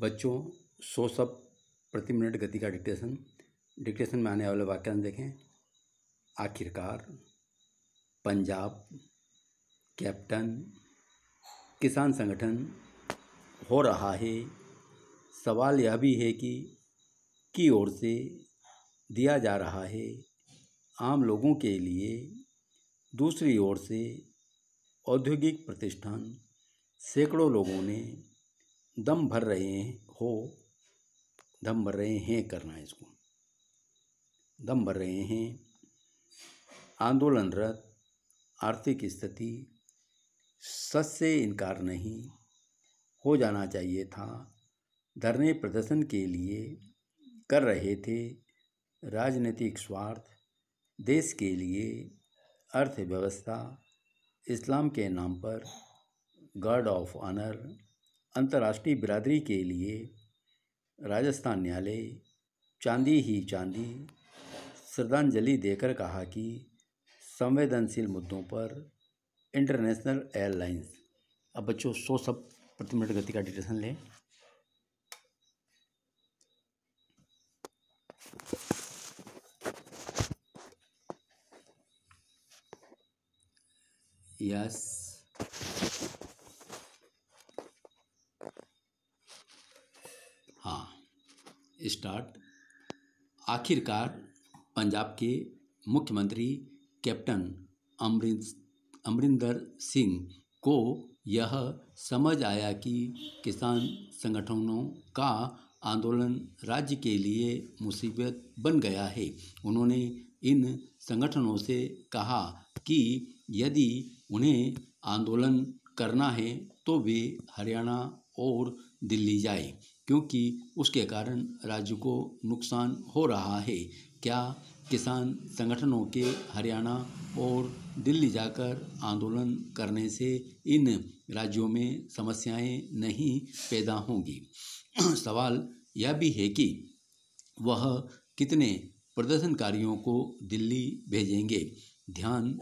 बच्चों सो सब प्रति मिनट गति का डिक्टेशन डिक्टेशन में आने वाले वाक्यांश देखें आखिरकार पंजाब कैप्टन किसान संगठन हो रहा है सवाल यह भी है कि की ओर से दिया जा रहा है आम लोगों के लिए दूसरी ओर से औद्योगिक प्रतिष्ठान सैकड़ों लोगों ने दम भर रहे हैं हो दम भर रहे हैं करना है इसको दम भर रहे हैं आंदोलनरत आर्थिक स्थिति सच से इनकार नहीं हो जाना चाहिए था धरने प्रदर्शन के लिए कर रहे थे राजनीतिक स्वार्थ देश के लिए अर्थव्यवस्था इस्लाम के नाम पर गार्ड ऑफ ऑनर अंतर्राष्ट्रीय बिरादरी के लिए राजस्थान न्यायालय चांदी ही चांदी श्रद्धांजलि देकर कहा कि संवेदनशील मुद्दों पर इंटरनेशनल एयरलाइंस अब बच्चों सौ सब प्रति मिनट गति का डिटेशन लें यस yes. स्टार्ट आखिरकार पंजाब के मुख्यमंत्री कैप्टन अमरिंद अमरिंदर सिंह को यह समझ आया कि किसान संगठनों का आंदोलन राज्य के लिए मुसीबत बन गया है उन्होंने इन संगठनों से कहा कि यदि उन्हें आंदोलन करना है तो वे हरियाणा और दिल्ली जाए क्योंकि उसके कारण राज्य को नुकसान हो रहा है क्या किसान संगठनों के हरियाणा और दिल्ली जाकर आंदोलन करने से इन राज्यों में समस्याएं नहीं पैदा होंगी सवाल यह भी है कि वह कितने प्रदर्शनकारियों को दिल्ली भेजेंगे ध्यान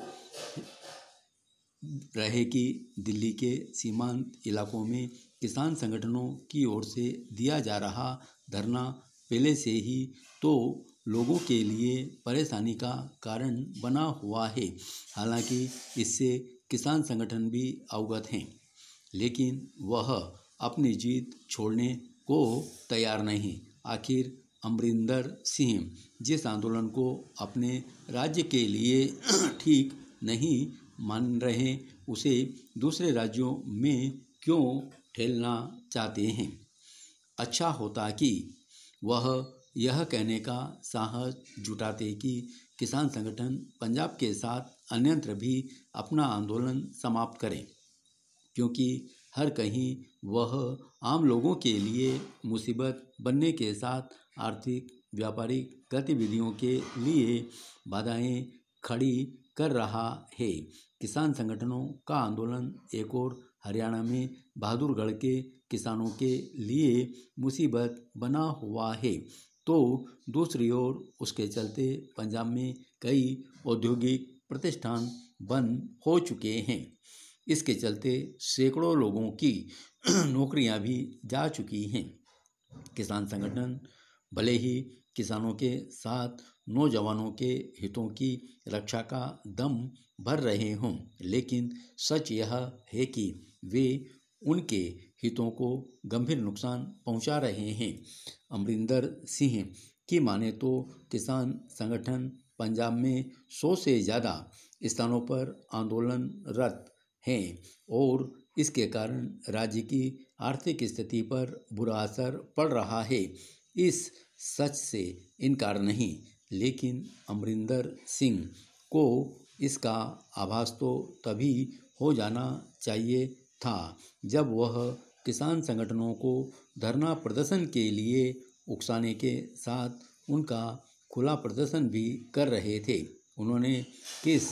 रहे कि दिल्ली के सीमांत इलाकों में किसान संगठनों की ओर से दिया जा रहा धरना पहले से ही तो लोगों के लिए परेशानी का कारण बना हुआ है हालांकि इससे किसान संगठन भी अवगत हैं लेकिन वह अपनी जीत छोड़ने को तैयार नहीं आखिर अमरिंदर सिंह जिस आंदोलन को अपने राज्य के लिए ठीक नहीं मान रहे उसे दूसरे राज्यों में क्यों ठेलना चाहते हैं अच्छा होता कि वह यह कहने का साहस जुटाते कि किसान संगठन पंजाब के साथ अन्यंत्र भी अपना आंदोलन समाप्त करें क्योंकि हर कहीं वह आम लोगों के लिए मुसीबत बनने के साथ आर्थिक व्यापारिक गतिविधियों के लिए बाधाएं खड़ी कर रहा है किसान संगठनों का आंदोलन एक और हरियाणा में बहादुरगढ़ के किसानों के लिए मुसीबत बना हुआ है तो दूसरी ओर उसके चलते पंजाब में कई औद्योगिक प्रतिष्ठान बंद हो चुके हैं इसके चलते सैकड़ों लोगों की नौकरियां भी जा चुकी हैं किसान संगठन भले ही किसानों के साथ नौजवानों के हितों की रक्षा का दम भर रहे हों लेकिन सच यह है कि वे उनके हितों को गंभीर नुकसान पहुंचा रहे हैं अमरिंदर सिंह की माने तो किसान संगठन पंजाब में सौ से ज़्यादा स्थानों पर आंदोलनरत हैं और इसके कारण राज्य की आर्थिक स्थिति पर बुरा असर पड़ रहा है इस सच से इनकार नहीं लेकिन अमरिंदर सिंह को इसका आभास तो तभी हो जाना चाहिए था जब वह किसान संगठनों को धरना प्रदर्शन के लिए उकसाने के साथ उनका खुला प्रदर्शन भी कर रहे थे उन्होंने किस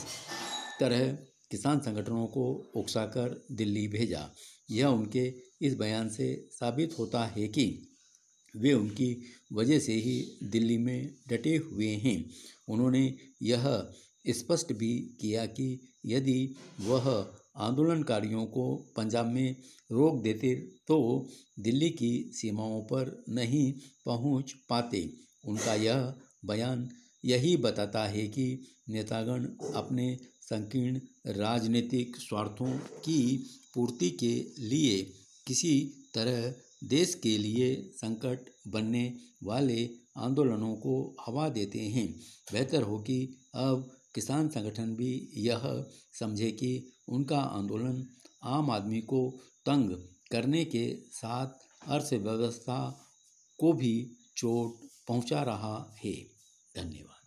तरह किसान संगठनों को उकसाकर दिल्ली भेजा यह उनके इस बयान से साबित होता है कि वे उनकी वजह से ही दिल्ली में डटे हुए हैं उन्होंने यह स्पष्ट भी किया कि यदि वह आंदोलनकारियों को पंजाब में रोक देते तो दिल्ली की सीमाओं पर नहीं पहुंच पाते उनका यह बयान यही बताता है कि नेतागण अपने संकीर्ण राजनीतिक स्वार्थों की पूर्ति के लिए किसी तरह देश के लिए संकट बनने वाले आंदोलनों को हवा देते हैं बेहतर हो कि अब किसान संगठन भी यह समझे कि उनका आंदोलन आम आदमी को तंग करने के साथ अर्थव्यवस्था को भी चोट पहुंचा रहा है धन्यवाद